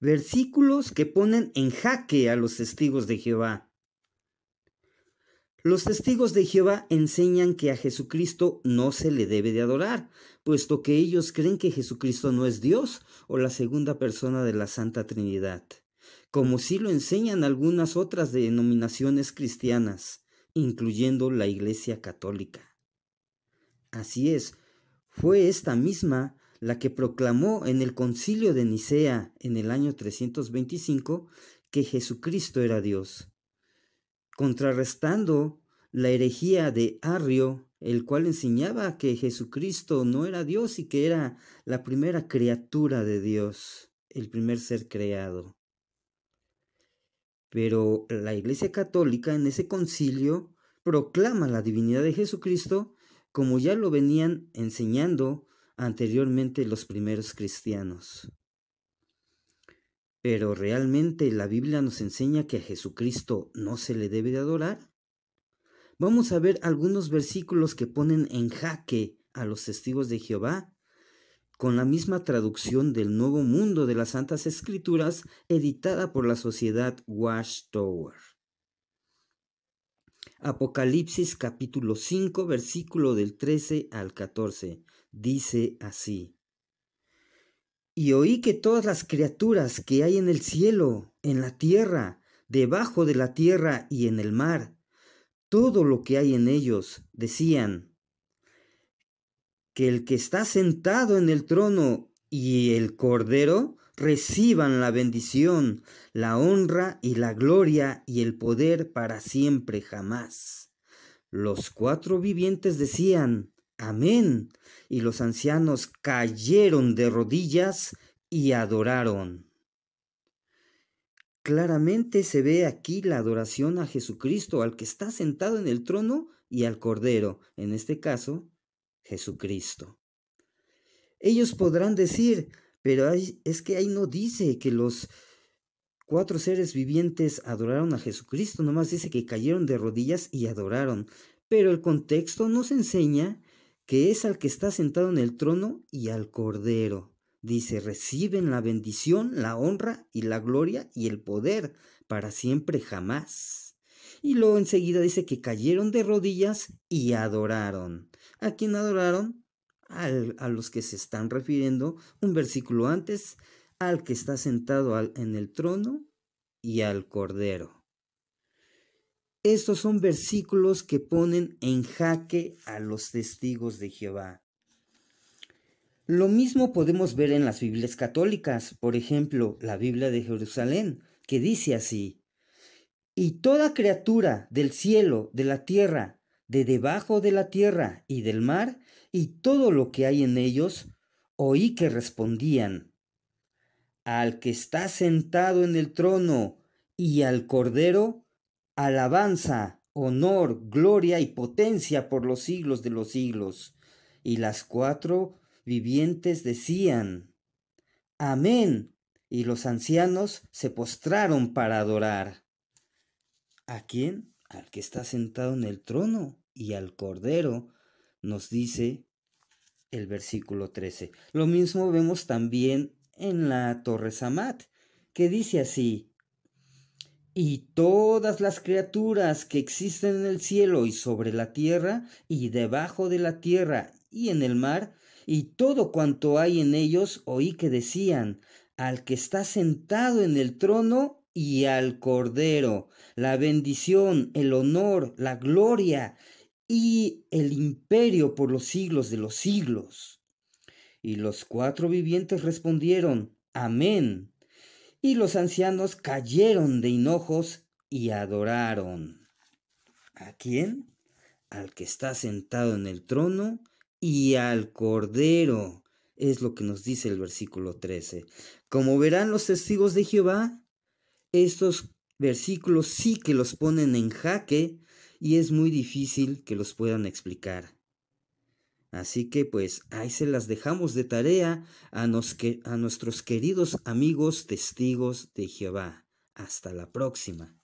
versículos que ponen en jaque a los testigos de Jehová. Los testigos de Jehová enseñan que a Jesucristo no se le debe de adorar, puesto que ellos creen que Jesucristo no es Dios o la segunda persona de la Santa Trinidad, como sí lo enseñan algunas otras denominaciones cristianas, incluyendo la Iglesia Católica. Así es, fue esta misma la que proclamó en el concilio de Nicea en el año 325 que Jesucristo era Dios, contrarrestando la herejía de Arrio, el cual enseñaba que Jesucristo no era Dios y que era la primera criatura de Dios, el primer ser creado. Pero la Iglesia Católica en ese concilio proclama la divinidad de Jesucristo como ya lo venían enseñando anteriormente los primeros cristianos. Pero ¿realmente la Biblia nos enseña que a Jesucristo no se le debe de adorar? Vamos a ver algunos versículos que ponen en jaque a los testigos de Jehová con la misma traducción del Nuevo Mundo de las Santas Escrituras editada por la sociedad tower Apocalipsis capítulo 5, versículo del 13 al 14. Dice así. Y oí que todas las criaturas que hay en el cielo, en la tierra, debajo de la tierra y en el mar, todo lo que hay en ellos, decían, que el que está sentado en el trono y el cordero reciban la bendición, la honra y la gloria y el poder para siempre jamás. Los cuatro vivientes decían, Amén. Y los ancianos cayeron de rodillas y adoraron. Claramente se ve aquí la adoración a Jesucristo, al que está sentado en el trono y al Cordero, en este caso, Jesucristo. Ellos podrán decir, pero es que ahí no dice que los cuatro seres vivientes adoraron a Jesucristo, nomás dice que cayeron de rodillas y adoraron. Pero el contexto nos enseña que es al que está sentado en el trono y al cordero. Dice, reciben la bendición, la honra y la gloria y el poder para siempre jamás. Y luego enseguida dice que cayeron de rodillas y adoraron. ¿A quién adoraron? a los que se están refiriendo un versículo antes, al que está sentado en el trono y al cordero. Estos son versículos que ponen en jaque a los testigos de Jehová. Lo mismo podemos ver en las Biblias católicas, por ejemplo, la Biblia de Jerusalén, que dice así, y toda criatura del cielo, de la tierra, de debajo de la tierra y del mar, y todo lo que hay en ellos, oí que respondían, Al que está sentado en el trono y al Cordero, alabanza, honor, gloria y potencia por los siglos de los siglos. Y las cuatro vivientes decían, Amén. Y los ancianos se postraron para adorar. ¿A quién? Al que está sentado en el trono y al Cordero, nos dice el versículo 13. Lo mismo vemos también en la Torre Samat, que dice así, y todas las criaturas que existen en el cielo y sobre la tierra y debajo de la tierra y en el mar, y todo cuanto hay en ellos, oí que decían, al que está sentado en el trono y al Cordero, la bendición, el honor, la gloria y el imperio por los siglos de los siglos. Y los cuatro vivientes respondieron, Amén. Y los ancianos cayeron de hinojos y adoraron. ¿A quién? Al que está sentado en el trono y al cordero. Es lo que nos dice el versículo 13. Como verán los testigos de Jehová, estos versículos sí que los ponen en jaque y es muy difícil que los puedan explicar. Así que pues ahí se las dejamos de tarea a, a nuestros queridos amigos testigos de Jehová. Hasta la próxima.